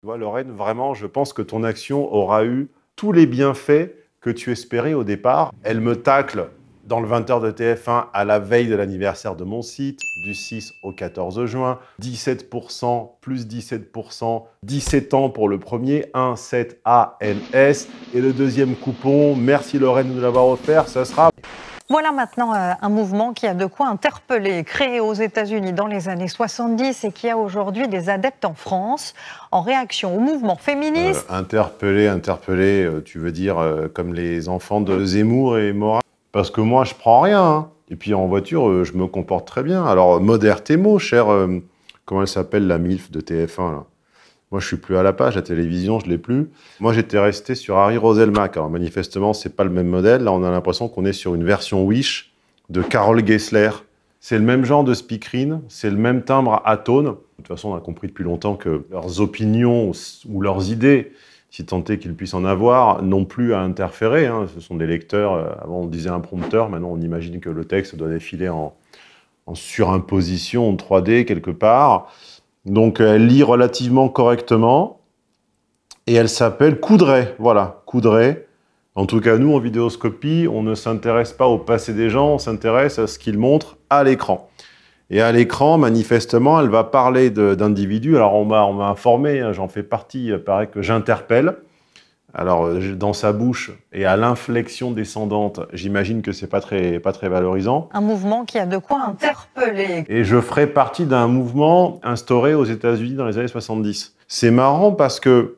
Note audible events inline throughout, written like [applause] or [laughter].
Tu vois, Lorraine, vraiment, je pense que ton action aura eu tous les bienfaits que tu espérais au départ. Elle me tacle dans le 20h de TF1 à la veille de l'anniversaire de mon site, du 6 au 14 juin. 17%, plus 17%, 17 ans pour le premier, 17 7, Et le deuxième coupon, merci Lorraine de nous l'avoir offert, ça sera... Voilà maintenant euh, un mouvement qui a de quoi interpeller, créé aux États-Unis dans les années 70 et qui a aujourd'hui des adeptes en France en réaction au mouvement féministe. Euh, interpeller, interpeller, euh, tu veux dire comme les enfants de Zemmour et Morin Parce que moi, je prends rien. Hein. Et puis en voiture, je me comporte très bien. Alors modère tes mots, cher. comment elle s'appelle la MILF de TF1 moi, je suis plus à la page, la télévision, je l'ai plus. Moi, j'étais resté sur Harry Roselmack. Alors, manifestement, c'est pas le même modèle. Là, on a l'impression qu'on est sur une version Wish de Carole Gessler. C'est le même genre de speakerine, c'est le même timbre à Tone. De toute façon, on a compris depuis longtemps que leurs opinions ou leurs idées, si tant est qu'ils puissent en avoir, n'ont plus à interférer. Hein. Ce sont des lecteurs. Euh, avant, on disait un prompteur. Maintenant, on imagine que le texte doit défiler en, en surimposition, en 3D quelque part. Donc euh, elle lit relativement correctement et elle s'appelle Coudray. Voilà, Coudray. En tout cas, nous, en vidéoscopie, on ne s'intéresse pas au passé des gens, on s'intéresse à ce qu'ils montrent à l'écran. Et à l'écran, manifestement, elle va parler d'individus. Alors, on m'a informé, hein, j'en fais partie, paraît que j'interpelle. Alors, euh, dans sa bouche et à l'inflexion descendante, j'imagine que c'est pas très, pas très valorisant. Un mouvement qui a de quoi interpeller. Et je ferai partie d'un mouvement instauré aux États-Unis dans les années 70. C'est marrant parce que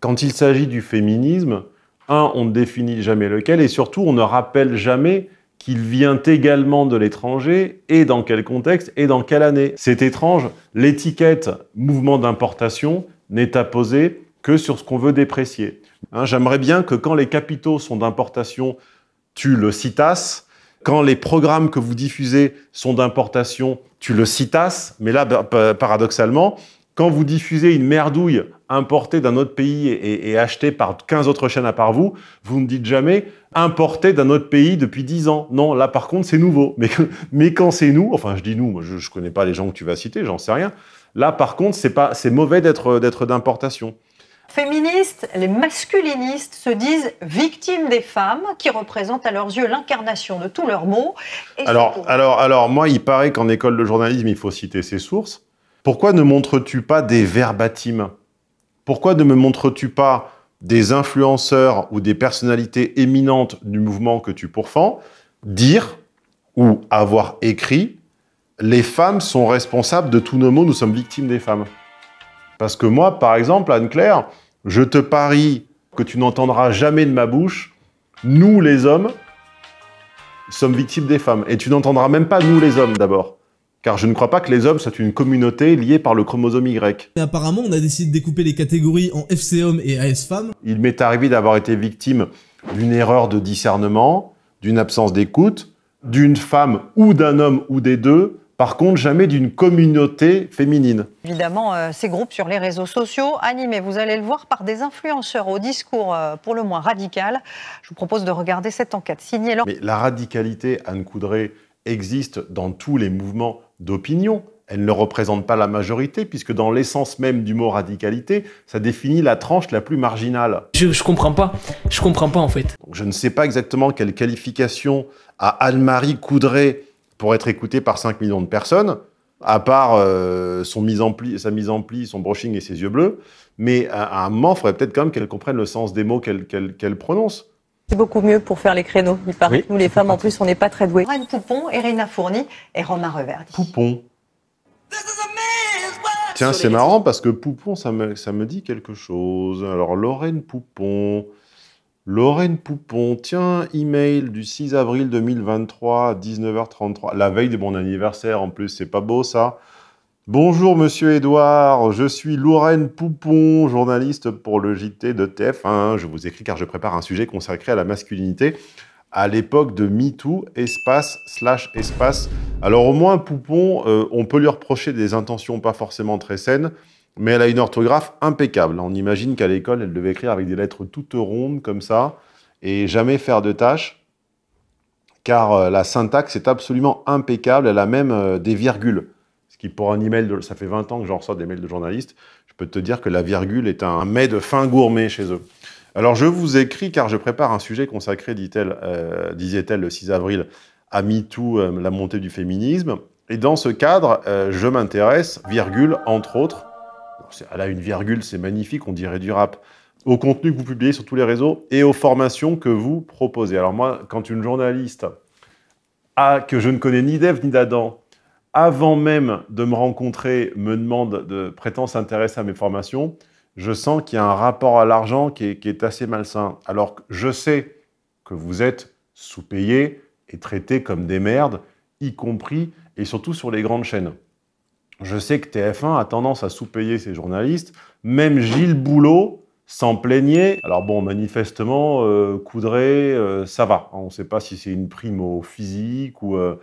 quand il s'agit du féminisme, un, on ne définit jamais lequel et surtout, on ne rappelle jamais qu'il vient également de l'étranger et dans quel contexte et dans quelle année. C'est étrange, l'étiquette mouvement d'importation n'est apposée que sur ce qu'on veut déprécier. Hein, j'aimerais bien que quand les capitaux sont d'importation, tu le citasses. Quand les programmes que vous diffusez sont d'importation, tu le citasses. Mais là, bah, paradoxalement, quand vous diffusez une merdouille importée d'un autre pays et, achetée par 15 autres chaînes à part vous, vous ne dites jamais importée d'un autre pays depuis 10 ans. Non, là par contre c'est nouveau. Mais, quand c'est nous, enfin je dis nous, je ne connais pas les gens que tu vas citer, j'en sais rien. Là par contre c'est mauvais d'être d'importation féministes, les masculinistes se disent victimes des femmes qui représentent à leurs yeux l'incarnation de tous leurs mots. Alors, alors, alors, moi, il paraît qu'en école de journalisme, il faut citer ses sources. Pourquoi ne montres-tu pas des verbatims Pourquoi ne me montres-tu pas des influenceurs ou des personnalités éminentes du mouvement que tu pourfends dire ou avoir écrit les femmes sont responsables de tous nos maux, nous sommes victimes des femmes parce que moi, par exemple, Anne-Claire, je te parie que tu n'entendras jamais de ma bouche, nous les hommes, sommes victimes des femmes. Et tu n'entendras même pas nous les hommes d'abord. Car je ne crois pas que les hommes soient une communauté liée par le chromosome Y. Mais apparemment, on a décidé de découper les catégories en FC hommes et AS femmes. Il m'est arrivé d'avoir été victime d'une erreur de discernement, d'une absence d'écoute, d'une femme ou d'un homme ou des deux, par contre, jamais d'une communauté féminine. Évidemment, euh, ces groupes sur les réseaux sociaux, animés, vous allez le voir, par des influenceurs au discours euh, pour le moins radical. Je vous propose de regarder cette enquête signée. Mais la radicalité, Anne Coudray, existe dans tous les mouvements d'opinion. Elle ne représente pas la majorité, puisque dans l'essence même du mot radicalité, ça définit la tranche la plus marginale. Je, je comprends pas. Je comprends pas, en fait. je ne sais pas exactement quelle qualification à Anne-Marie Coudray pour être écouté par 5 millions de personnes, à part euh, son mise en pli, sa mise en pli, son brushing et ses yeux bleus. Mais à, un moment, il faudrait peut-être quand même qu'elle comprenne le sens des mots qu'elle prononce. C'est beaucoup mieux pour faire les créneaux, il paraît. Nous, les femmes, en plus, on n'est pas très douées. Lorraine Poupon, Irina Fourni et Romain Reverdi. Poupon. Tiens, c'est marrant parce que Poupon, ça me, ça me dit quelque chose. Alors, Lorraine Poupon. Lorraine Poupon, tiens, email du 6 avril 2023 à 19h33, la veille de mon anniversaire en plus, c'est pas beau ça. Bonjour Monsieur Edouard, je suis Lorraine Poupon, journaliste pour le JT de TF1. Je vous écris car je prépare un sujet consacré à la masculinité à l'époque de MeToo, espace slash espace. Alors au moins Poupon, euh, on peut lui reprocher des intentions pas forcément très saines mais elle a une orthographe impeccable. On imagine qu'à l'école, elle devait écrire avec des lettres toutes rondes comme ça, et jamais faire de tâches, car euh, la syntaxe est absolument impeccable, elle a même euh, des virgules. Ce qui pour un email, ça fait 20 ans que j'en reçois des mails de journalistes, je peux te dire que la virgule est un mets de fin gourmet chez eux. Alors je vous écris car je prépare un sujet consacré, euh, disait-elle le 6 avril, à MeToo, la montée du féminisme. Et dans ce cadre, je m'intéresse, virgule, entre autres, elle a une virgule, c'est magnifique, on dirait du rap, au contenu que vous publiez sur tous les réseaux et aux formations que vous proposez. Alors moi, quand une journaliste a, que je ne connais ni d'Ève ni d'Adam, avant même de me rencontrer, me demande de prétendre s'intéresser à mes formations, je sens qu'il y a un rapport à l'argent qui, qui, est assez malsain. Alors que je sais que vous êtes sous-payés et traités comme des merdes, y compris et surtout sur les grandes chaînes. Je sais que TF1 a tendance à sous-payer ses journalistes. Même Gilles Boulot s'en plaignait. Alors bon, manifestement, euh, Coudray, euh, ça va. On ne sait pas si c'est une prime au physique ou euh,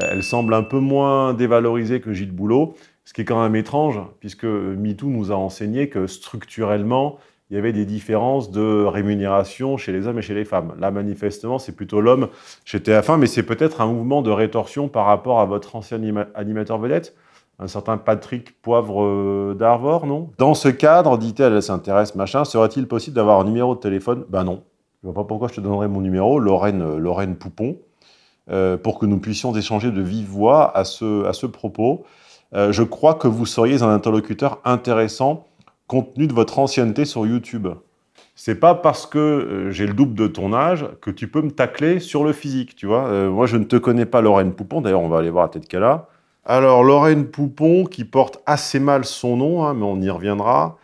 elle semble un peu moins dévalorisée que Gilles Boulot, ce qui est quand même étrange, puisque MeToo nous a enseigné que structurellement, il y avait des différences de rémunération chez les hommes et chez les femmes. Là, manifestement, c'est plutôt l'homme chez TF1, mais c'est peut-être un mouvement de rétorsion par rapport à votre ancien animateur vedette un certain Patrick Poivre euh, d'Arvor, non Dans ce cadre, dit-elle, elle, s'intéresse, machin, serait-il possible d'avoir un numéro de téléphone Ben non. Je vois pas pourquoi je te donnerais mon numéro, Lorraine, euh, Lorraine Poupon, euh, pour que nous puissions échanger de vive voix à ce, à ce propos. je crois que vous seriez un interlocuteur intéressant compte tenu de votre ancienneté sur YouTube. C'est pas parce que j'ai le double de ton âge que tu peux me tacler sur le physique, tu vois. moi, je ne te connais pas, Lorraine Poupon. D'ailleurs, on va aller voir à tête qu'elle a. Alors, Lorraine Poupon, qui porte assez mal son nom, hein, mais on y reviendra,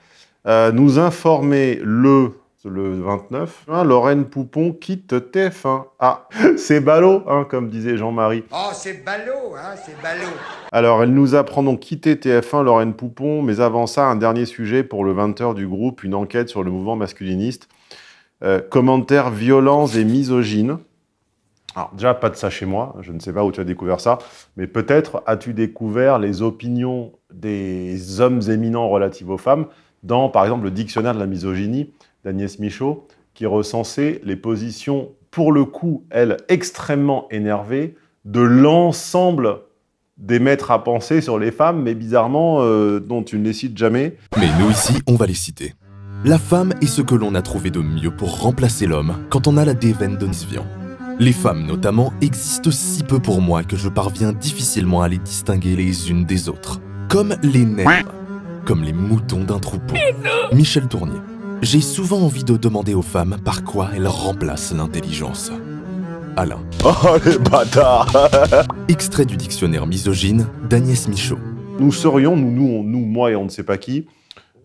euh, nous informait le, le 29 hein, Lorraine Poupon quitte TF1. Ah, [laughs] c'est ballot, hein, comme disait Jean-Marie. Oh, c'est ballot, c'est ballot. Alors, elle nous apprend donc quitter TF1, Lorraine Poupon, mais avant ça, un dernier sujet pour le 20h du groupe, une enquête sur le mouvement masculiniste. Euh, commentaires violents et misogynes. Alors déjà, pas de ça chez moi, je ne sais pas où tu as découvert ça, mais peut-être as-tu découvert les opinions des hommes éminents relatifs aux femmes dans, par exemple, le dictionnaire de la misogynie d'Agnès Michaud, qui recensait les positions, pour le coup, elles, extrêmement énervées, de l'ensemble des maîtres à penser sur les femmes, mais bizarrement, euh, dont tu ne les cites jamais. Mais nous ici, on va les citer. La femme est ce que l'on a trouvé de mieux pour remplacer l'homme quand on a la déveine de les femmes notamment existent si peu pour moi que je parviens difficilement à les distinguer les unes des autres. Comme les nerfs, comme les moutons d'un troupeau. Michel Tournier. J'ai souvent envie de demander aux femmes par quoi elles remplacent l'intelligence. Alain. Oh les bâtards [laughs] Extrait du dictionnaire misogyne d'Agnès Michaud. Nous serions, nous, nous, nous, moi et on ne sait pas qui,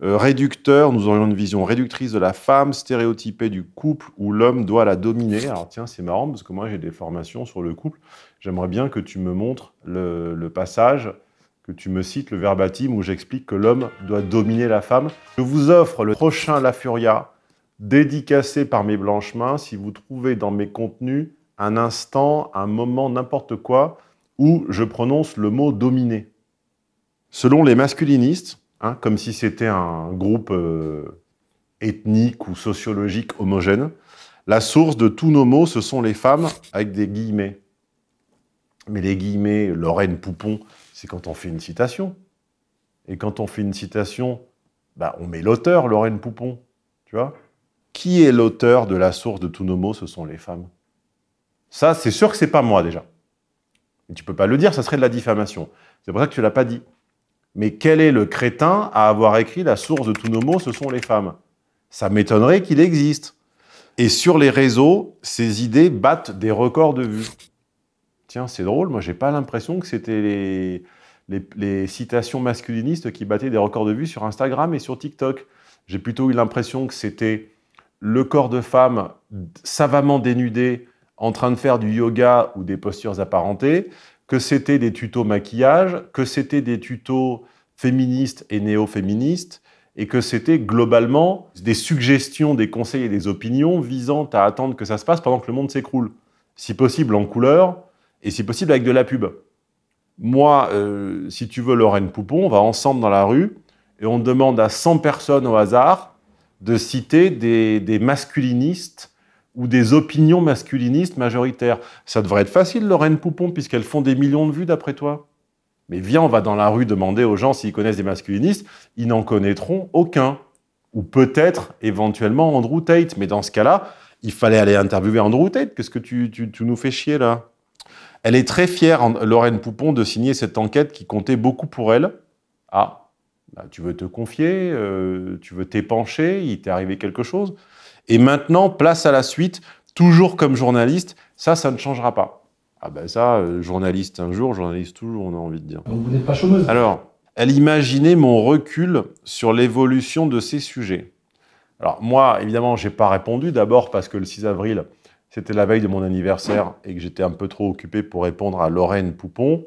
euh, réducteur, nous aurions une vision réductrice de la femme, stéréotypée du couple où l'homme doit la dominer. Alors tiens, c'est marrant parce que moi j'ai des formations sur le couple. J'aimerais bien que tu me montres le, passage, que tu me cites le verbatim où j'explique que l'homme doit dominer la femme. Je vous offre le prochain La Furia, dédicacé par mes blanches mains, si vous trouvez dans mes contenus un instant, un moment, n'importe quoi, où je prononce le mot dominer. Selon les masculinistes, Hein, comme si c'était un groupe euh, ethnique ou sociologique homogène. La source de tous nos mots, ce sont les femmes, avec des guillemets. Mais les guillemets, Lorraine Poupon, c'est quand on fait une citation. Et quand on fait une citation, bah, on met l'auteur, Lorraine Poupon. Tu vois Qui est l'auteur de la source de tous nos mots Ce sont les femmes. Ça, c'est sûr que c'est pas moi déjà. Et tu peux pas le dire, ça serait de la diffamation. C'est pour ça que tu l'as pas dit. Mais quel est le crétin à avoir écrit la source de tous nos mots ce sont les femmes Ça m'étonnerait qu'il existe. Et sur les réseaux, ces idées battent des records de vues. Tiens, c'est drôle, moi j'ai pas l'impression que c'était les, citations masculinistes qui battaient des records de vues sur Instagram et sur TikTok. J'ai plutôt eu l'impression que c'était le corps de femme savamment dénudé en train de faire du yoga ou des postures apparentées, que c'était des tutos maquillage, que c'était des tutos féministes et néo-féministes, et que c'était globalement des suggestions, des conseils et des opinions visant à attendre que ça se passe pendant que le monde s'écroule, si possible en couleur, et si possible avec de la pub. Moi, euh, si tu veux, Lorraine Poupon, on va ensemble dans la rue, et on demande à 100 personnes au hasard de citer des masculinistes ou des opinions masculinistes majoritaires. Ça devrait être facile, Lorraine Poupon, puisqu'elles font des millions de vues d'après toi. Mais viens, on va dans la rue demander aux gens s'ils connaissent des masculinistes. Ils n'en connaîtront aucun. Ou peut-être éventuellement Andrew Tate. Mais dans ce cas-là, il fallait aller interviewer Andrew Tate. Qu'est-ce que tu, nous fais chier là Elle est très fière, Lorraine Poupon, de signer cette enquête qui comptait beaucoup pour elle. Ah, bah, tu veux te confier, euh, tu veux t'épancher, il t'est arrivé quelque chose et maintenant, place à la suite, toujours comme journaliste, ça, ça ne changera pas. Ah ben ça, euh, journaliste un jour, journaliste toujours, on a envie de dire. Donc vous n'êtes pas chômeuse Alors, elle imaginait mon recul sur l'évolution de ces sujets. Alors moi, évidemment, je n'ai pas répondu, d'abord parce que le 6 avril, c'était la veille de mon anniversaire et que j'étais un peu trop occupé pour répondre à Lorraine Poupon.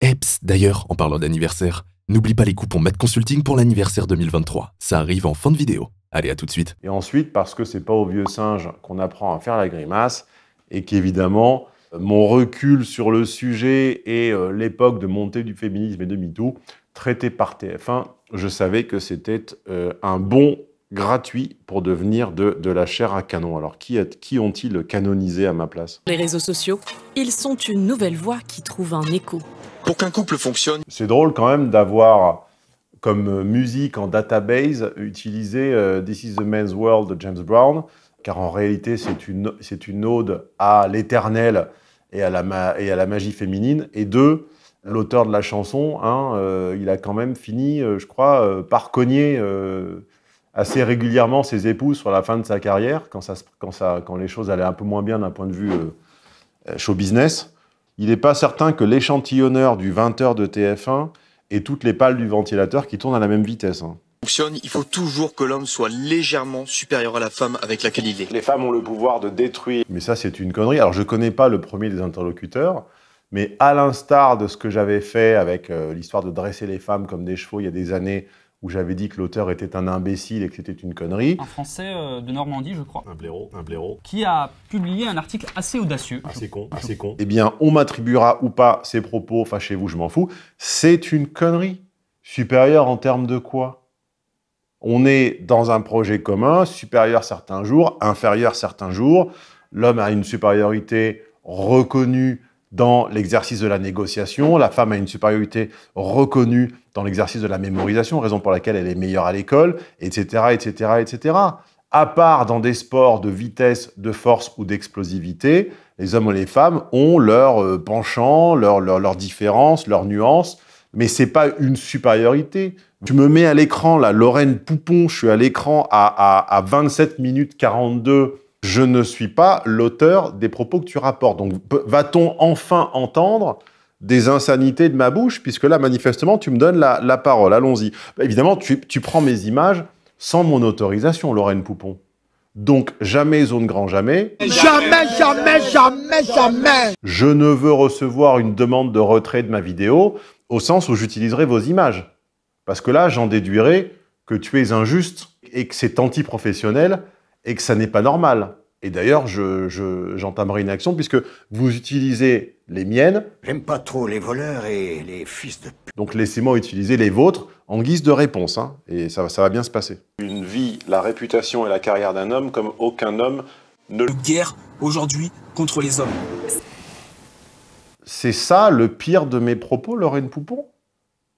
Eps, d'ailleurs, en parlant d'anniversaire, n'oublie pas les coupons Mad Consulting pour l'anniversaire 2023. Ça arrive en fin de vidéo. Allez, à tout de suite. Et ensuite, parce que c'est pas au vieux singe qu'on apprend à faire la grimace, et qu'évidemment, mon recul sur le sujet et euh, l'époque de montée du féminisme et de MeToo, traité par TF1, je savais que c'était euh, un bon gratuit pour devenir de, la chair à canon. Alors qui, qui ont-ils canonisé à ma place Les réseaux sociaux, ils sont une nouvelle voix qui trouve un écho. Pour qu'un couple fonctionne... C'est drôle quand même d'avoir comme euh, musique en database, utiliser euh, This is the Man's World de James Brown, car en réalité, c'est une, c'est une ode à l'éternel et, à la et à la magie féminine. Et deux, l'auteur de la chanson, hein, euh, il a quand même fini, je crois, par cogner assez régulièrement ses épouses sur la fin de sa carrière, quand, ça, ça, quand les choses allaient un peu moins bien d'un point de vue show business. Il n'est pas certain que l'échantillonneur du 20h de TF1 et toutes les pales du ventilateur qui tournent à la même vitesse. Hein. il faut toujours que l'homme soit légèrement supérieur à la femme avec laquelle il est. Les femmes ont le pouvoir de détruire. Mais ça, c'est une connerie. Alors, je connais pas le premier des interlocuteurs, mais à l'instar de ce que j'avais fait avec euh, l'histoire de dresser les femmes comme des chevaux il y a des années, où j'avais dit que l'auteur était un imbécile et que c'était une connerie. Un Français euh, de Normandie, je crois. Un blaireau, un blaireau. Qui a publié un article assez audacieux. Assez con, assez con. Eh bien, on m'attribuera ou pas ces propos, fâchez-vous, je m'en fous. C'est une connerie. Supérieure en termes de quoi On est dans un projet commun, supérieur certains jours, inférieur certains jours. L'homme a une supériorité reconnue dans l'exercice de la négociation. La femme a une supériorité reconnue dans l'exercice de la mémorisation, raison pour laquelle elle est meilleure à l'école, etc., etc., etc. À part dans des sports de vitesse, de force ou d'explosivité, les hommes ou les femmes ont leurs euh, penchants, leurs différences, leurs nuances, mais c'est pas une supériorité. Tu me mets à l'écran, la Lorraine Poupon, je suis à l'écran à 27 minutes 42 je ne suis pas l'auteur des propos que tu rapportes. Donc, va-t-on enfin entendre des insanités de ma bouche, puisque là, manifestement, tu me donnes la, parole. Allons-y. Bah, évidemment, tu, tu, prends mes images sans mon autorisation, Lorraine Poupon. Donc, jamais, zone grand jamais. Jamais, jamais, jamais, jamais. Je ne veux recevoir une demande de retrait de ma vidéo au sens où j'utiliserai vos images. Parce que là, j'en déduirai que tu es injuste et que c'est antiprofessionnel et que ça n'est pas normal. Et d'ailleurs, j'entamerai une action puisque vous utilisez les miennes. J'aime pas trop les voleurs et les fils de pute. Donc laissez-moi utiliser les vôtres en guise de réponse, hein. et ça, ça va bien se passer. Une vie, la réputation et la carrière d'un homme comme aucun homme ne... le... »« guerre, aujourd'hui, contre les hommes. C'est ça le pire de mes propos, Lorraine Poupon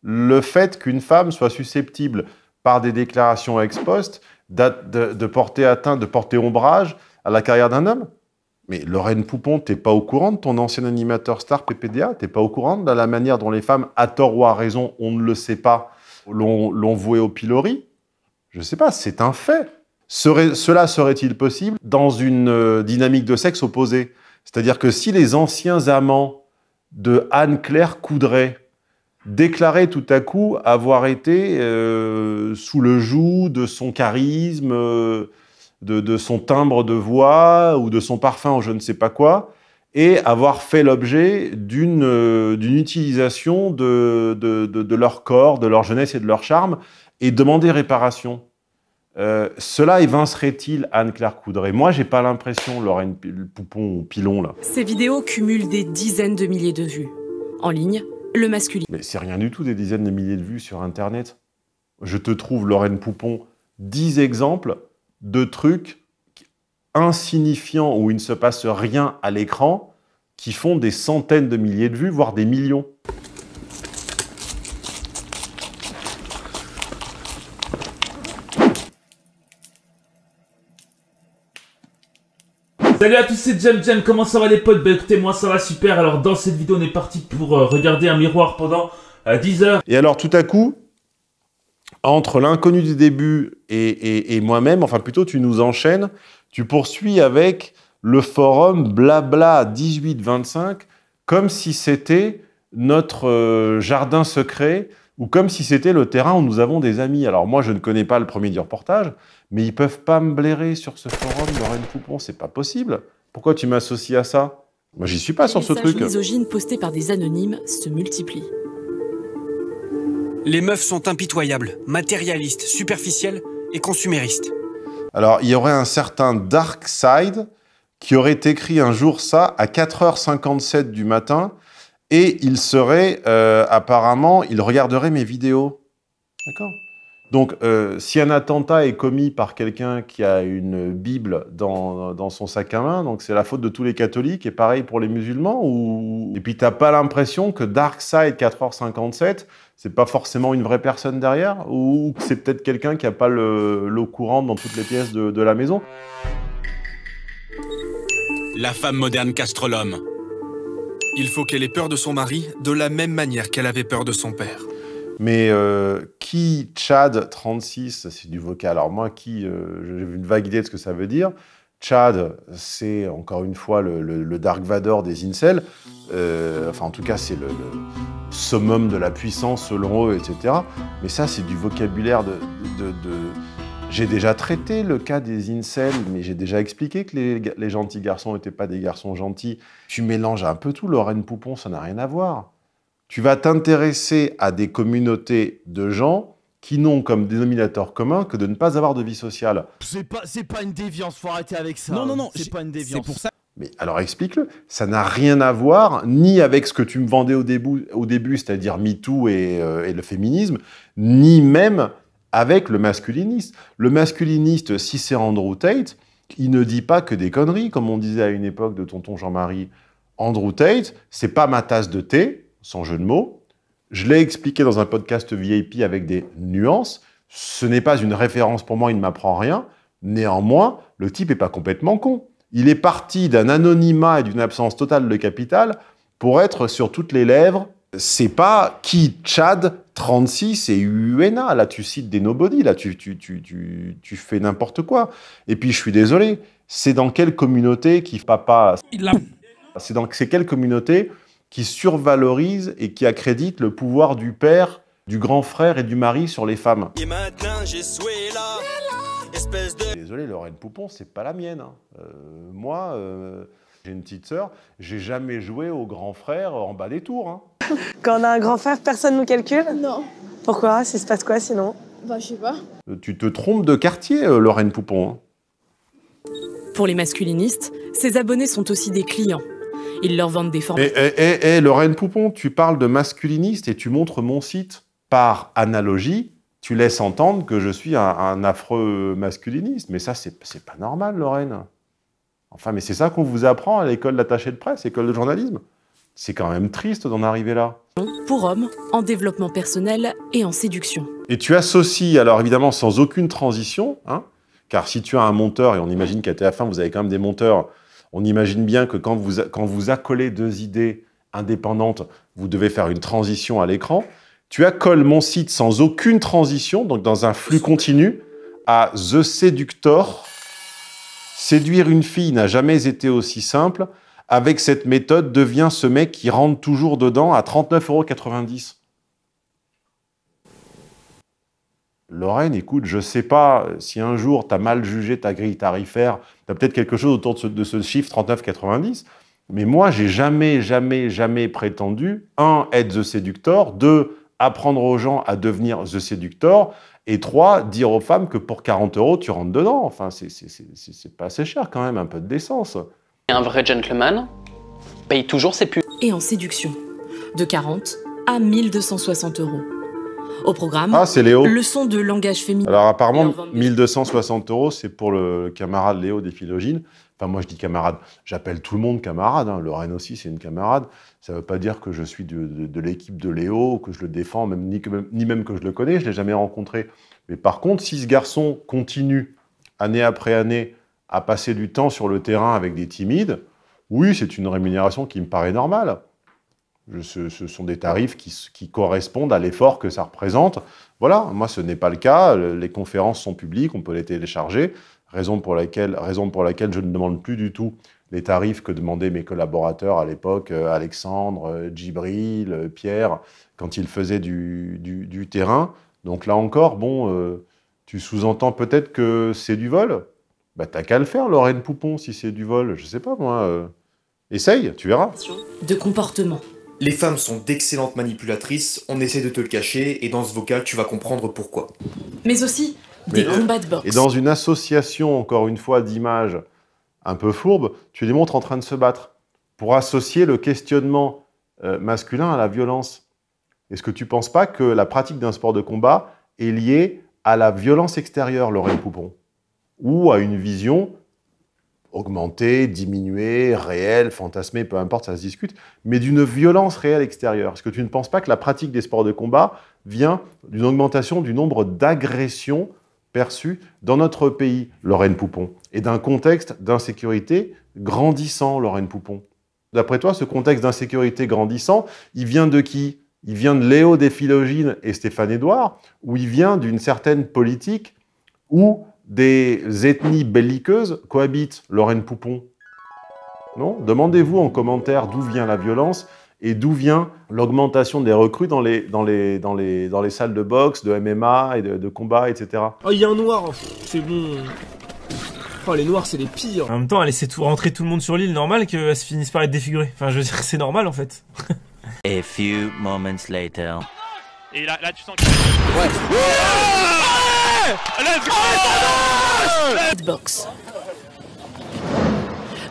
Le fait qu'une femme soit susceptible, par des déclarations ex poste, de, porter atteinte, de porter ombrage à la carrière d'un homme mais Lorraine Poupon, t'es pas au courant de ton ancien animateur star PPDA T'es pas au courant de la manière dont les femmes, à tort ou à raison, on ne le sait pas, l'ont voué au pilori Je sais pas, c'est un fait. Serait, cela serait-il possible dans une euh, dynamique de sexe opposée C'est-à-dire que si les anciens amants de Anne-Claire Coudray déclarer tout à coup avoir été euh, sous le joug de son charisme, euh, de, son timbre de voix ou de son parfum ou je ne sais pas quoi, et avoir fait l'objet d'une euh, utilisation de, leur corps, de leur jeunesse et de leur charme, et demander réparation. cela évincerait-il Anne-Claire Coudray Moi, j'ai pas l'impression, Lorraine Poupon Pilon, là. Ces vidéos cumulent des dizaines de milliers de vues. En ligne, le Mais c'est rien du tout des dizaines de milliers de vues sur Internet. Je te trouve, Lorraine Poupon, 10 exemples de trucs insignifiants où il ne se passe rien à l'écran qui font des centaines de milliers de vues, voire des millions. Salut à tous, c'est Jem Jem, comment ça va les potes Ben écoutez, moi ça va super, alors dans cette vidéo on est parti pour euh, regarder un miroir pendant 10 euh, heures. Et alors tout à coup, entre l'inconnu du début et, moi-même, enfin plutôt tu nous enchaînes, tu poursuis avec le forum blabla 1825 comme si c'était notre euh, jardin secret ou comme si c'était le terrain où nous avons des amis. Alors moi je ne connais pas le premier du reportage, mais ils peuvent pas me blairer sur ce forum, Lorraine Poupon, c'est pas possible. Pourquoi tu m'associes à ça Moi, j'y suis pas sur ce truc. Les misogynes postés par des anonymes se multiplient. Les meufs sont impitoyables, matérialistes, superficielles et consuméristes. Alors, il y aurait un certain Dark Side qui aurait écrit un jour ça à 4h57 du matin et il serait, euh, apparemment, il regarderait mes vidéos. D'accord donc, euh, si un attentat est commis par quelqu'un qui a une Bible dans, son sac à main, donc c'est la faute de tous les catholiques et pareil pour les musulmans ou... Et puis, t'as pas l'impression que Darkseid 4h57, c'est pas forcément une vraie personne derrière ou que c'est peut-être quelqu'un qui a pas l'eau courante dans toutes les pièces de, de la maison La femme moderne castre l'homme. Il faut qu'elle ait peur de son mari de la même manière qu'elle avait peur de son père. Mais euh, qui Chad 36, c'est du vocal. Alors moi, qui, euh, j'ai une vague idée de ce que ça veut dire. Chad, c'est encore une fois le, Dark Vador des incels. Euh, enfin, en tout cas, c'est le, summum de la puissance selon eux, etc. Mais ça, c'est du vocabulaire de. J'ai déjà traité le cas des incels, mais j'ai déjà expliqué que les, les gentils garçons n'étaient pas des garçons gentils. Tu mélanges un peu tout, Lorraine Poupon, ça n'a rien à voir tu vas t'intéresser à des communautés de gens qui n'ont comme dénominateur commun que de ne pas avoir de vie sociale. C'est pas, pas une déviance, faut arrêter avec ça. Non, non, non, c'est pas une déviance. pour ça. Mais alors explique-le, ça n'a rien à voir ni avec ce que tu me vendais au début, au début c'est-à-dire MeToo et, euh, et le féminisme, ni même avec le masculiniste. Le masculiniste, si c'est Andrew Tate, il ne dit pas que des conneries, comme on disait à une époque de tonton Jean-Marie. Andrew Tate, c'est pas ma tasse de thé, sans jeu de mots. Je l'ai expliqué dans un podcast VIP avec des nuances. Ce n'est pas une référence pour moi, il ne m'apprend rien. Néanmoins, le type n'est pas complètement con. Il est parti d'un anonymat et d'une absence totale de capital pour être sur toutes les lèvres. C'est pas qui Chad 36 et UNA. Là, tu cites des nobody. Là, tu, fais n'importe quoi. Et puis, je suis désolé. C'est dans quelle communauté qui papa. C'est dans quelle communauté qui survalorise et qui accrédite le pouvoir du père, du grand frère et du mari sur les femmes. Et maintenant, j'ai là, espèce de... Désolé, Lorraine Poupon, c'est pas la mienne. Hein. Euh, moi, euh, j'ai une petite sœur, j'ai jamais joué au grand frère en bas des tours. Hein. [laughs] Quand on a un grand frère, personne nous calcule Non. Pourquoi Ça se passe quoi sinon Bah, je sais pas. Euh, tu te trompes de quartier, Lorraine Poupon. Hein. Pour les masculinistes, ces abonnés sont aussi des clients ils leur vendent des formes... Eh eh, eh, eh, Lorraine Poupon, tu parles de masculiniste et tu montres mon site. Par analogie, tu laisses entendre que je suis un, affreux masculiniste. Mais ça, c'est pas normal, Lorraine. Enfin, mais c'est ça qu'on vous apprend à l'école d'attaché de presse, école de journalisme. C'est quand même triste d'en arriver là. Pour hommes, en développement personnel et en séduction. Et tu associes, alors évidemment sans aucune transition, hein, car si tu as un monteur, et on imagine qu'à TF1 vous avez quand même des monteurs on imagine bien que quand vous, quand vous accolez deux idées indépendantes, vous devez faire une transition à l'écran. Tu accolles mon site sans aucune transition, donc dans un flux continu, à The Seductor. Séduire une fille n'a jamais été aussi simple. Avec cette méthode, devient ce mec qui rentre toujours dedans à 39,90 euros. Lorraine, écoute, je sais pas si un jour t'as mal jugé ta grille tarifaire, tu peut-être quelque chose autour de ce, chiffre 39,90, mais moi, j'ai jamais, jamais, jamais prétendu, un, être The séducteur, deux, apprendre aux gens à devenir The séducteur, et trois, dire aux femmes que pour 40 euros, tu rentres dedans. Enfin, c'est pas assez cher quand même, un peu de décence. Un vrai gentleman paye toujours ses pubs. Et en séduction, de 40 à 1260 euros. Au programme, ah, c'est Léo. leçon de langage féminin. Alors apparemment, 1260 euros, c'est pour le camarade Léo des Philogines. Enfin, moi, je dis camarade. J'appelle tout le monde camarade. Hein. Lorraine aussi, c'est une camarade. Ça ne veut pas dire que je suis de, l'équipe de Léo, que je le défends, même, ni, ni même que je le connais. Je ne l'ai jamais rencontré. Mais par contre, si ce garçon continue, année après année, à passer du temps sur le terrain avec des timides, oui, c'est une rémunération qui me paraît normale. Ce, sont des tarifs qui, correspondent à l'effort que ça représente. Voilà, moi ce n'est pas le cas, les conférences sont publiques, on peut les télécharger, raison pour laquelle, raison pour laquelle je ne demande plus du tout les tarifs que demandaient mes collaborateurs à l'époque, euh, Alexandre, euh, Djibril, euh, Pierre, quand ils faisaient du, terrain. Donc là encore, bon, tu sous-entends peut-être que c'est du vol Bah t'as qu'à le faire, Lorraine Poupon, si c'est du vol, je sais pas moi. essaye, tu verras. De comportement. Les femmes sont d'excellentes manipulatrices, on essaie de te le cacher, et dans ce vocal, tu vas comprendre pourquoi. Mais aussi des combats de boxe. Et dans une association, encore une fois, d'images un peu fourbes, tu les montres en train de se battre pour associer le questionnement euh, masculin à la violence. Est-ce que tu ne penses pas que la pratique d'un sport de combat est liée à la violence extérieure, Lorraine Poupon Ou à une vision Augmenter, diminuer, réel, fantasmé, peu importe, ça se discute, mais d'une violence réelle extérieure. Est-ce que tu ne penses pas que la pratique des sports de combat vient d'une augmentation du nombre d'agressions perçues dans notre pays, Lorraine Poupon, et d'un contexte d'insécurité grandissant, Lorraine Poupon D'après toi, ce contexte d'insécurité grandissant, il vient de qui Il vient de Léo Desphilogines et Stéphane Édouard, ou il vient d'une certaine politique où des ethnies belliqueuses cohabitent. Lorraine Poupon Non Demandez-vous en commentaire d'où vient la violence et d'où vient l'augmentation des recrues dans les, dans, les, dans, les, dans les salles de boxe, de MMA et de, combat, etc. Oh, il y a un noir hein. C'est bon Oh, les noirs, c'est les pires En même temps, elle laisser tout, rentrer tout le monde sur l'île, normal qu'elle se finisse par être défigurée. Enfin, je veux dire, [laughs] c'est normal, en fait. A few moments later... Et là, là tu sens que... Ouais. Let's Box.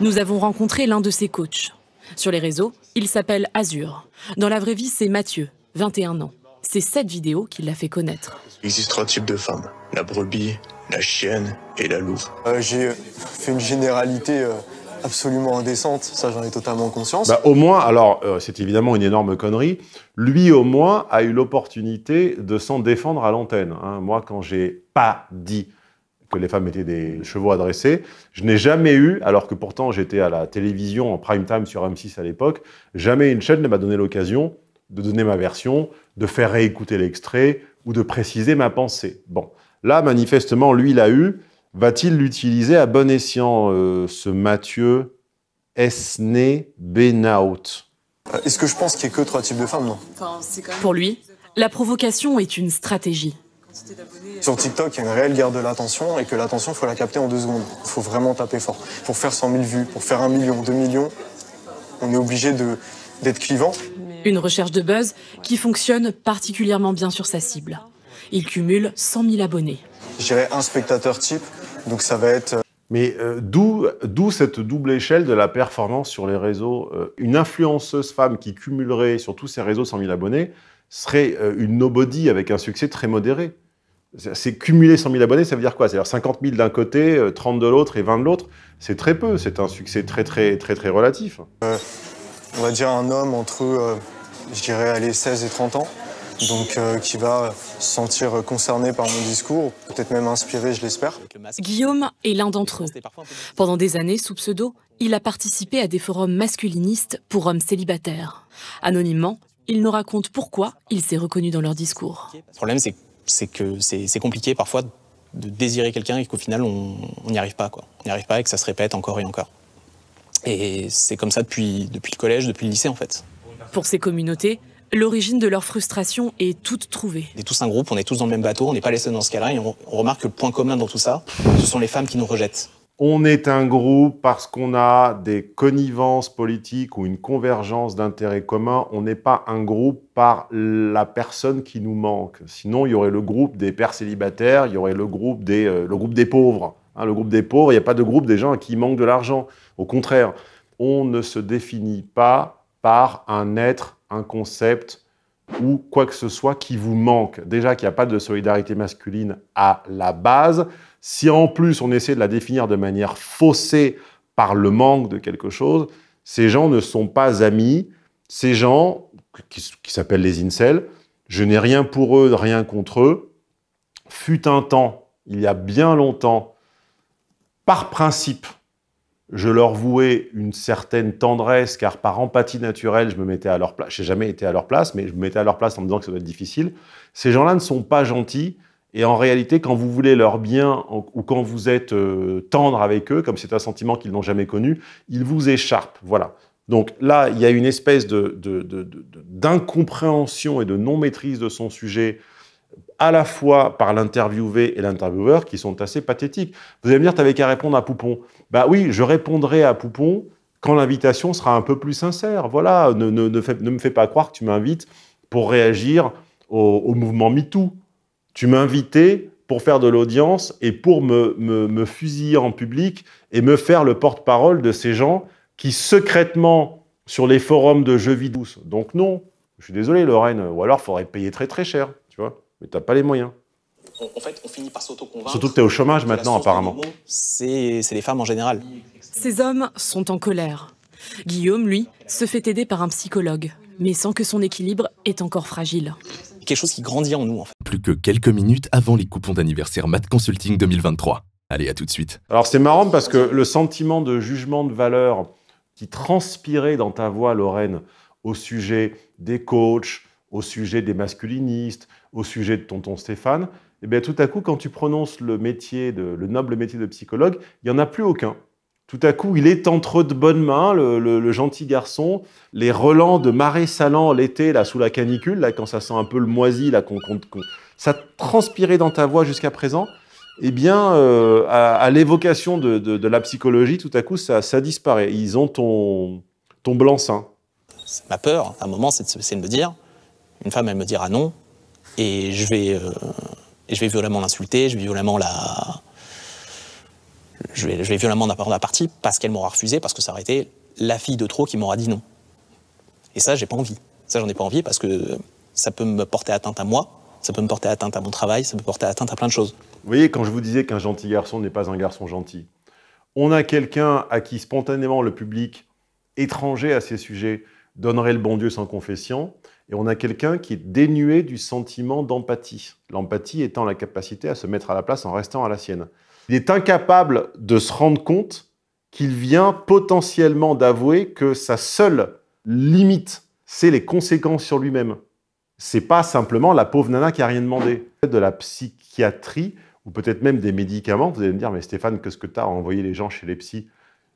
Nous avons rencontré l'un de ses coachs. Sur les réseaux, il s'appelle Azur. Dans la vraie vie, c'est Mathieu, 21 ans. C'est cette vidéo qui l'a fait connaître. Il existe trois types de femmes. La brebis, la chienne et la louve. Euh, j'ai euh, fait une généralité. Euh, absolument indécente, ça j'en ai totalement conscience. Bah, au moins, alors euh, c'est évidemment une énorme connerie, lui au moins a eu l'opportunité de s'en défendre à l'antenne. Hein. Moi quand j'ai pas dit que les femmes étaient des chevaux adressés. Je n'ai jamais eu, alors que pourtant j'étais à la télévision en prime time sur M6 à l'époque, jamais une chaîne ne m'a donné l'occasion de donner ma version, de faire réécouter l'extrait ou de préciser ma pensée. Bon, là manifestement, lui l'a eu. Va-t-il l'utiliser à bon escient, euh, ce Mathieu Esne Benaut euh, Est-ce que je pense qu'il n'y a que trois types de femmes Non. Pour lui, la provocation est une stratégie. Euh, sur TikTok, il y a une réelle guerre de l'attention et que l'attention, il faut la capter en deux secondes. Il faut vraiment taper fort. Pour faire 100 000 vues, pour faire un million, deux millions, on est obligé d'être clivant. Une recherche de buzz qui fonctionne particulièrement bien sur sa cible. Il cumule 100 000 abonnés. J'irais un spectateur type donc ça va être... Euh, Mais euh, d'où cette double échelle de la performance sur les réseaux. Euh, une influenceuse femme qui cumulerait sur tous ces réseaux 100 000 abonnés serait une nobody avec un succès très modéré. C'est cumuler 100 000 abonnés, ça veut dire quoi C'est-à-dire 50 000 d'un côté, 30 de l'autre et 20 de l'autre. C'est très peu, c'est un succès très très très très relatif. on va dire un homme entre, je dirais, allez, 16 et 30 ans donc euh, qui va se sentir concerné par mon discours, peut-être même inspiré, je l'espère. Guillaume est l'un d'entre eux. Pendant des années, sous pseudo, il a participé à des forums masculinistes pour hommes célibataires. Anonymement, il nous raconte pourquoi il s'est reconnu dans leur discours. Le problème, c'est que c'est compliqué parfois de désirer quelqu'un et qu'au final, on n'y arrive pas. Quoi. On n'y arrive pas et que ça se répète encore et encore. Et c'est comme ça depuis, depuis le collège, depuis le lycée en fait. Pour ces communautés, L'origine de leur frustration est toute trouvée. On est tous un groupe, on est tous dans le même bateau, on n'est pas les seuls dans ce cas-là, et on, remarque que le point commun dans tout ça, ce sont les femmes qui nous rejettent. On est un groupe parce qu'on a des connivences politiques ou une convergence d'intérêts communs. On n'est pas un groupe par la personne qui nous manque. Sinon, il y aurait le groupe des pères célibataires, il y aurait le groupe des, euh, le groupe des pauvres. Hein, le groupe des pauvres, il n'y a pas de groupe des gens qui manquent de l'argent. Au contraire, on ne se définit pas un être, un concept ou quoi que ce soit qui vous manque. Déjà qu'il n'y a pas de solidarité masculine à la base. Si en plus on essaie de la définir de manière faussée par le manque de quelque chose, ces gens ne sont pas amis. Ces gens, qui, qui s'appellent les incels, je n'ai rien pour eux, rien contre eux. Fut un temps, il y a bien longtemps, par principe, je leur vouais une certaine tendresse, car par empathie naturelle, je me mettais à leur place. J'ai jamais été à leur place, mais je me mettais à leur place en me disant que ça doit être difficile. Ces gens-là ne sont pas gentils. Et en réalité, quand vous voulez leur bien ou quand vous êtes euh, tendre avec eux, comme c'est un sentiment qu'ils n'ont jamais connu, ils vous écharpent. Voilà. Donc là, il y a une espèce d'incompréhension de, et de non-maîtrise de son sujet à la fois par l'interviewé et l'intervieweur qui sont assez pathétiques. Vous allez me dire, tu n'avais qu'à répondre à Poupon. Ben oui, je répondrai à Poupon quand l'invitation sera un peu plus sincère. Voilà, ne, me fais pas croire que tu m'invites pour réagir au, mouvement MeToo. Tu m'invitais pour faire de l'audience et pour me, fusiller en public et me faire le porte-parole de ces gens qui secrètement sur les forums de jeux vidéo. Donc non, je suis désolé Lorraine, ou alors faudrait payer très très cher, tu vois, mais t'as pas les moyens en fait, on finit par s'auto-convaincre. Surtout que tu es au chômage maintenant, apparemment. C'est les femmes en général. Ces hommes sont en colère. Guillaume, lui, se fait aider par un psychologue, mais sans que son équilibre est encore fragile. Quelque chose qui grandit en nous, en fait. Plus que quelques minutes avant les coupons d'anniversaire Mat Consulting 2023. Allez, à tout de suite. Alors, c'est marrant parce que le sentiment de jugement de valeur qui transpirait dans ta voix, Lorraine, au sujet des coachs, au sujet des masculinistes, au sujet de tonton Stéphane, et eh bien tout à coup, quand tu prononces le métier, de, le noble métier de psychologue, il n'y en a plus aucun. Tout à coup, il est entre de bonnes mains, le, gentil garçon. Les relents de marais salants l'été, là, sous la canicule, là, quand ça sent un peu le moisi, là, ça transpirait dans ta voix jusqu'à présent. Eh bien, euh, à, l'évocation de, la psychologie, tout à coup, ça, disparaît. Ils ont ton, ton blanc-seing. ma peur, à un moment, c'est de, me dire, une femme, elle me dira non, et je vais... Euh, et je vais violemment l'insulter, je vais violemment la. Je vais, je vais violemment prendre la partie parce qu'elle m'aura refusé, parce que ça aurait été la fille de trop qui m'aura dit non. Et ça, j'ai pas envie. Ça, j'en ai pas envie parce que ça peut me porter atteinte à moi, ça peut me porter atteinte à mon travail, ça peut porter atteinte à plein de choses. Vous voyez, quand je vous disais qu'un gentil garçon n'est pas un garçon gentil, on a quelqu'un à qui spontanément le public étranger à ces sujets donnerait le bon Dieu sans confession, et on a quelqu'un qui est dénué du sentiment d'empathie. L'empathie étant la capacité à se mettre à la place en restant à la sienne. Il est incapable de se rendre compte qu'il vient potentiellement d'avouer que sa seule limite, c'est les conséquences sur lui-même. C'est pas simplement la pauvre nana qui a rien demandé. De la psychiatrie ou peut-être même des médicaments, vous allez me dire mais Stéphane, qu'est-ce que tu as à les gens chez les psys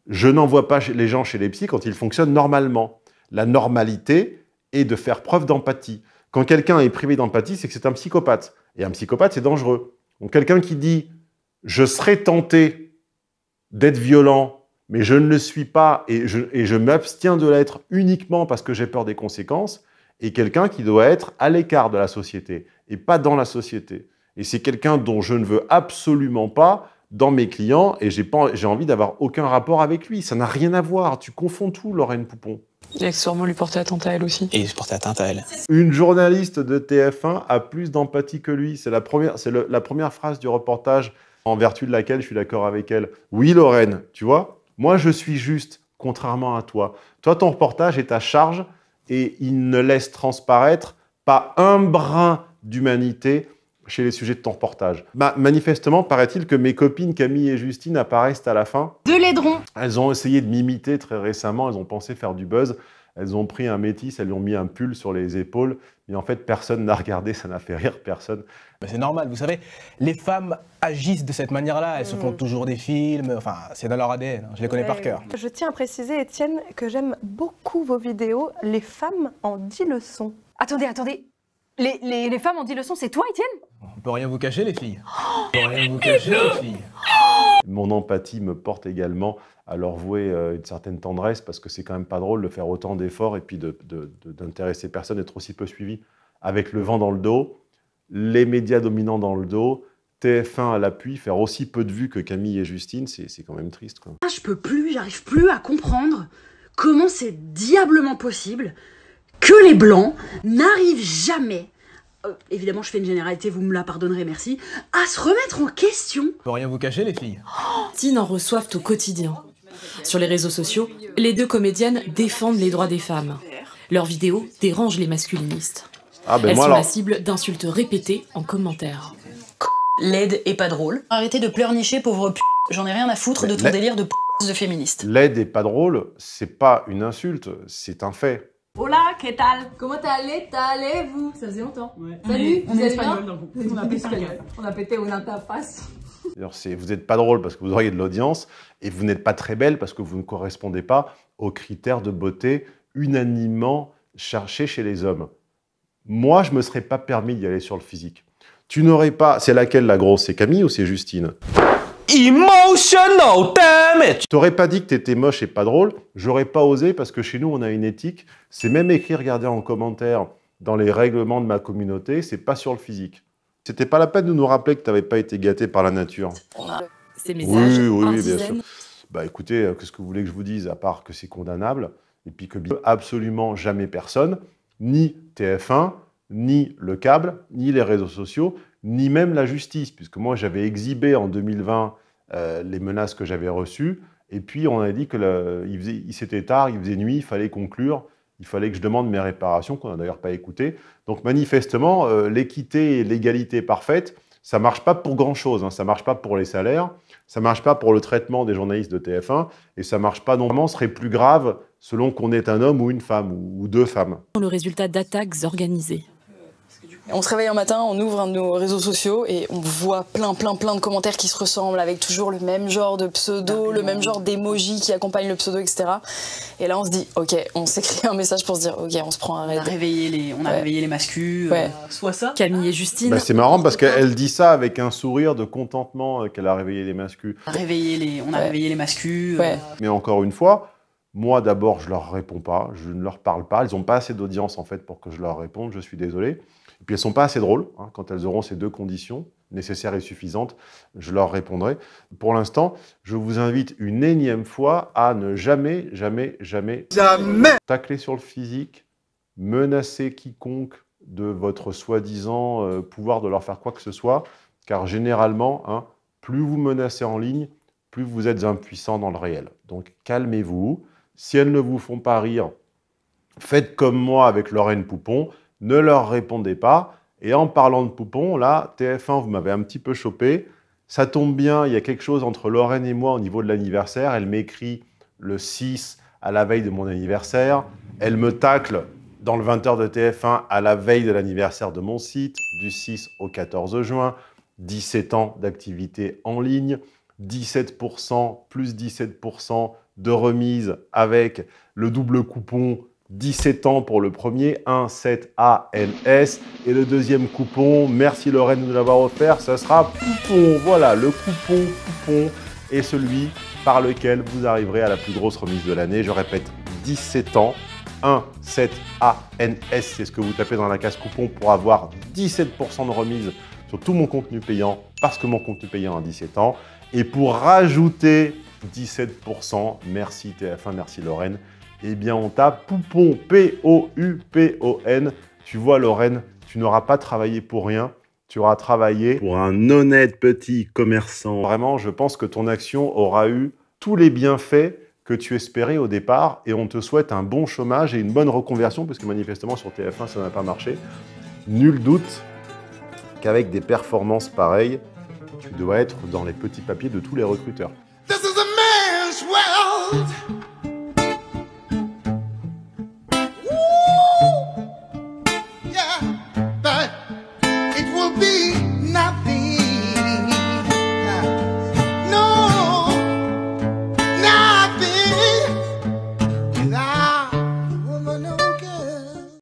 Je n'envoie pas les gens chez les psys quand ils fonctionnent normalement. La normalité, et de faire preuve d'empathie. Quand quelqu'un est privé d'empathie, c'est que c'est un psychopathe. Et un psychopathe, c'est dangereux. Donc quelqu'un qui dit je serais tenté d'être violent, mais je ne le suis pas et je, m'abstiens de l'être uniquement parce que j'ai peur des conséquences, et quelqu'un qui doit être à l'écart de la société et pas dans la société. Et c'est quelqu'un dont je ne veux absolument pas dans mes clients et j'ai envie d'avoir aucun rapport avec lui. Ça n'a rien à voir. Tu confonds tout, Lorraine Poupon. Et sûrement lui porter atteinte à elle aussi. Et porter atteinte à elle. Une journaliste de TF1 a plus d'empathie que lui. C'est la première, c'est la première phrase du reportage en vertu de laquelle je suis d'accord avec elle. Oui, Lorraine, tu vois, moi je suis juste, contrairement à toi. Toi, ton reportage est à charge et il ne laisse transparaître pas un brin d'humanité chez les sujets de ton reportage. Bah, manifestement, paraît-il que mes copines Camille et Justine apparaissent à la fin. De l'aideron Elles ont essayé de m'imiter très récemment, elles ont pensé faire du buzz. Elles ont pris un métis, elles lui ont mis un pull sur les épaules, mais en fait, personne n'a [laughs] regardé, ça n'a fait rire personne. Mais c'est normal, vous savez, les femmes agissent de cette manière-là, elles se mm. font toujours des films, enfin, c'est dans leur ADN, hein. je les connais par cœur. Je tiens à préciser, Étienne, que j'aime beaucoup vos vidéos, les femmes en dit leçons Attendez, attendez, les, femmes ont dit le son, c'est toi, Étienne On peut rien vous cacher, les filles. Oh, On peut rien vous cacher, les filles. Oh. Mon empathie me porte également à leur vouer euh, une certaine tendresse parce que c'est quand même pas drôle de faire autant d'efforts et puis d'intéresser personne, d'être aussi peu suivi. Avec le vent dans le dos, les médias dominants dans le dos, TF1 à l'appui, faire aussi peu de vues que Camille et Justine, c'est quand même triste. Quoi. Ah, je peux plus, j'arrive plus à comprendre comment c'est diablement possible que les blancs n'arrivent jamais euh, évidemment, je fais une généralité, vous me la pardonnerez, merci, à se remettre en question. Pour rien vous cacher, les filles. Tine en reçoivent au quotidien. Sur les réseaux sociaux, les deux comédiennes défendent les droits des femmes. Leurs vidéos dérangent les masculinistes. Ah, ben Elles sont la cible d'insultes répétées en commentaire. L'aide est pas drôle. Arrêtez de pleurnicher, pauvre p... J'en ai rien à foutre de ton délire de p... de féministe. L'aide est pas drôle, c'est pas une insulte, c'est un fait. Hola, que tal? Comment allez, vous Ça faisait longtemps. Salut, vous êtes bien on, a pété, on a pété vous n'êtes pas drôle parce que vous auriez de l'audience et vous n'êtes pas très belle parce que vous ne correspondez pas aux critères de beauté unanimement cherchés chez les hommes. Moi, je ne me serais pas permis d'y aller sur le physique. Tu n'aurais pas... C'est laquelle la grosse C'est Camille ou c'est Justine Emotional damage T'aurais pas dit que t'étais moche et pas drôle, j'aurais pas osé parce que chez nous on a une éthique, c'est même écrit, regarder en commentaire dans les règlements de ma communauté, c'est pas sur le physique. C'était pas la peine de nous rappeler que t'avais pas été gâté par la nature. messages oui, oui, oui bien sûr. Bah écoutez, euh, qu'est-ce que vous voulez que je vous dise à part que c'est condamnable et puis que absolument jamais personne, ni TF1, ni le câble, ni les réseaux sociaux, ni même la justice, puisque moi j'avais exhibé en 2020 euh, les menaces que j'avais reçues. Et puis, on a dit que s'était tard, il faisait nuit, il fallait conclure, il fallait que je demande mes réparations, qu'on n'a d'ailleurs pas écouté. Donc, manifestement, euh, l'équité et l'égalité parfaite, ça ne marche pas pour grand-chose. Hein. Ça ne marche pas pour les salaires, ça ne marche pas pour le traitement des journalistes de TF1, et ça ne marche pas non plus, serait plus grave selon qu'on est un homme ou une femme, ou, ou deux femmes. Le résultat d'attaques organisées. On se réveille un matin, on ouvre nos réseaux sociaux et on voit plein, plein, plein de commentaires qui se ressemblent avec toujours le même genre de pseudo, le même genre d'émoji qui accompagne le pseudo, etc. Et là, on se dit, ok, on s'écrit un message pour se dire, ok, on se prend un réveil. On a réveillé les, on a réveillé les mascus, euh, soit ça. Camille et Justine. Bah, c'est marrant parce qu'elle dit ça avec un sourire de contentement euh, qu'elle a réveillé les mascus. On a réveillé les, on a réveillé les mascus. Euh. Mais encore une fois, moi, d'abord, je leur réponds pas, je ne leur parle pas. Ils n'ont pas assez d'audience en fait pour que je leur réponde. Je suis désolé. Et puis elles sont pas assez drôles. Hein. quand elles auront ces deux conditions, nécessaires et suffisantes, je leur répondrai. Pour l'instant, je vous invite une énième fois à ne jamais, jamais, jamais, jamais tacler sur le physique, menacer quiconque de votre soi-disant euh, pouvoir de leur faire quoi que ce soit, car généralement, hein, plus vous menacez en ligne, plus vous êtes impuissant dans le réel. Donc calmez-vous. Si elles ne vous font pas rire, faites comme moi avec Lorraine Poupon, ne leur répondez pas. Et en parlant de poupons, là, TF1, vous m'avez un petit peu chopé. Ça tombe bien, il y a quelque chose entre Lorraine et moi au niveau de l'anniversaire. Elle m'écrit le 6 à la veille de mon anniversaire. Elle me tacle dans le 20h de TF1 à la veille de l'anniversaire de mon site, du 6 au 14 juin. 17 ans d'activité en ligne, 17%, plus 17% de remise avec le double coupon 17 ans pour le premier, 17ANS. Et le deuxième coupon, merci Lorraine de nous l'avoir offert, ce sera coupon. Voilà, le coupon, coupon est celui par lequel vous arriverez à la plus grosse remise de l'année. Je répète, 17 ans. 17ANS, c'est ce que vous tapez dans la case coupon pour avoir 17% de remise sur tout mon contenu payant, parce que mon contenu payant a 17 ans. Et pour rajouter 17%, merci TF1, merci Lorraine, eh bien on t'a Poupon, P-O-U-P-O-N. Tu vois, Lorraine, tu n'auras pas travaillé pour rien. Tu auras travaillé pour un honnête petit commerçant. Vraiment, je pense que ton action aura eu tous les bienfaits que tu espérais au départ et on te souhaite un bon chômage et une bonne reconversion parce que manifestement sur TF1 ça n'a pas marché. Nul doute qu'avec des performances pareilles, tu dois être dans les petits papiers de tous les recruteurs.